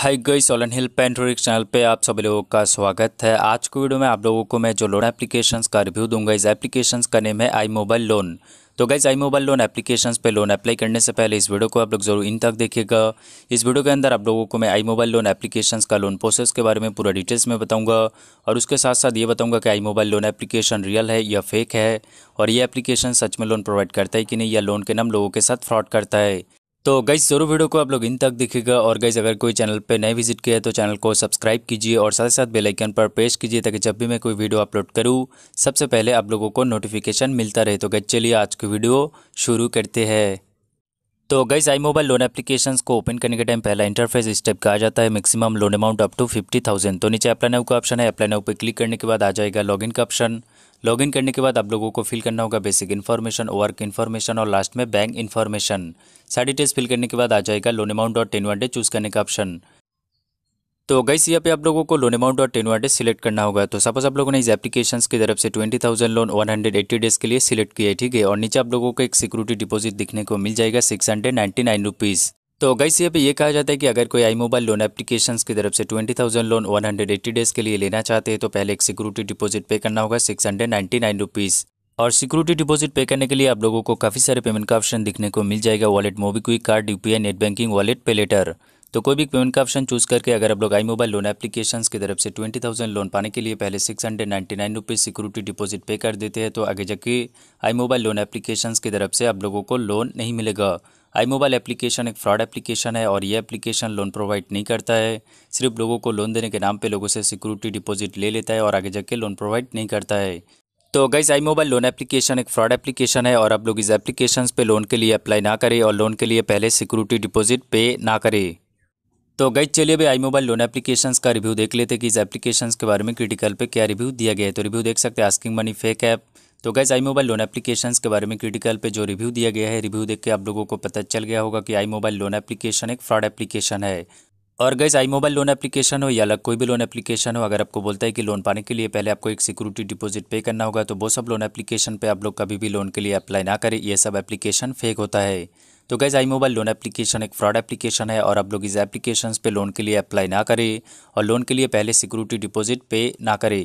हाय गई सोलन हिल पेंट्रोरिक चैनल पे आप सभी लोगों का स्वागत है आज की वीडियो में आप लोगों को मैं जो लोन एप्लीकेशंस का रिव्यू दूंगा इस एप्लीकेशंस का नेम है आई मोबाइल लोन तो guys I mobile loan applications पे लोन अप्लाई करने से पहले इस वीडियो को आप लोग जरूर इन तक देखिएगा इस वीडियो के अंदर आप लोगों को मैं आई मोबाइल लोन एप्लीकेशंस का लोन प्रोसेस के बारे में पूरा डिटेल्स में बताऊंगा और उसके साथ साथ ये बताऊंगा कि I mobile loan application real है या फेक है और ये एप्लीकेशन सच में लोन प्रोवाइड करता है कि नहीं या लोन के नाम लोगों के साथ फ्रॉड करता है तो गाइज जरूर वीडियो को आप लोग इन तक देखिएगा और गाइज अगर कोई चैनल पे नए विजिट किया है तो चैनल को सब्सक्राइब कीजिए और साथ ही साथ बेल आइकन पर प्रेस कीजिए ताकि जब भी मैं कोई वीडियो अपलोड करूँ सबसे पहले आप लोगों को नोटिफिकेशन मिलता रहे तो गाइज चलिए आज की वीडियो शुरू करते हैं तो guys I mobile loan application को ओपन करने के टाइम पहला इंटरफेस इस टाइप का आ जाता है maximum loan amount up to fifty thousand तो नीचे अप्लाई नाउ का ऑप्शन है अपलाई नाउ पर क्लिक करने के बाद आ जाएगा लॉग का ऑप्शन लॉगिन करने के बाद आप लोगों को फिल करना होगा बेसिक इन्फॉर्मेशन वर्क इन्फॉर्मेशन और लास्ट में बैंक इन्फॉर्मेशन सारी डिटेल्स फिल करने के बाद आ जाएगा लोन अमाउंट और टेन वन डे चूज़ करने का ऑप्शन तो गई यहाँ पे आप लोगों को लोन अमाउंट और टेन वन डे सिलेक्ट करना होगा तो सपोज आप लोगों ने इस एप्लीकेशन की तरफ से twenty thousand loan one hundred eighty days के लिए सिलेक्ट किया है ठीक है और नीचे आप लोगों को एक सिक्योरिटी डिपॉजिट दिखने को मिल जाएगा six hundred ninety nine rupees तो गैस यहाँ पे ये कहा जाता है कि अगर कोई आई मोबाइल लोन एप्लीकेशन की तरफ से twenty thousand loan one hundred eighty days के लिए लेना चाहते हैं तो पहले एक सिक्योरिटी डिपॉजिट पे करना होगा six hundred ninety nine rupees और सिक्योरिटी डिपॉजिट पे करने के लिए आप लोगों को काफ़ी सारे पेमेंट का ऑप्शन दिखने को मिल जाएगा wallet MobiKwik card UPI net banking wallet pay later तो कोई भी पेमेंट का ऑप्शन चूज करके अगर आप लोग आई मोबाइल लोन एप्लीकेशन की तरफ से ट्वेंटी थाउजेंड लोन पाने के लिए पहले six hundred ninety nine rupees security deposit pay कर देते हैं तो आगे जाके आई मोबाइल लोन एप्लीकेशन की तरफ से आप लोगों को लोन नहीं मिलेगा आई मोबाइल एप्लीकेशन एक फ्रॉड एप्लीकेशन है और ये एप्लीकेशन लोन प्रोवाइड नहीं करता है सिर्फ लोगों को लोन देने के नाम पे लोगों से सिक्योरिटी डिपॉजिट ले लेता है और आगे जाके लोन प्रोवाइड नहीं करता है तो guys I mobile loan application एक फ्रॉड एप्लीकेशन है और आप लोग इस एप्लीकेशन पर लोन के लिए अप्लाई ना करें और लोन के लिए पहले सिक्योरिटी डिपॉजिट पे ना करें तो गाइज चलिए भाई आई मोबाइल लोन एप्लीकेशन का रिव्यू देख लेते कि इस एप्लीकेशन के बारे में क्रिटिकल पे क्या रिव्यू दिया गया है तो रिव्यू देख सकते हैं आस्किंग मनी फेक ऐप तो guys I mobile loan applications के बारे में क्रिटिकल पे जो रिव्यू दिया गया है रिव्यू देख के आप लोगों को पता चल गया होगा कि आई मोबाइल लोन एप्लीकेशन एक फ्रॉड एप्लीकेशन है और guys I mobile loan application हो या अलग कोई भी लोन एप्लीकेशन हो अगर आपको बोलता है कि लोन पाने के लिए पहले आपको एक सिक्योरिटी डिपॉजिट पे करना होगा तो वो सब लोन एप्लीकेशन पर आप लोग कभी भी लोन के लिए अप्लाई ना करें ये सब एप्लीकेशन फेक होता है तो guys I mobile loan application एक फ्रॉड एप्लीकेशन है और आप लोग इस एप्लीकेशन पे लोन के लिए अप्लाई ना करें और लोन के लिए पहले सिक्योरिटी डिपॉजिट पे ना करें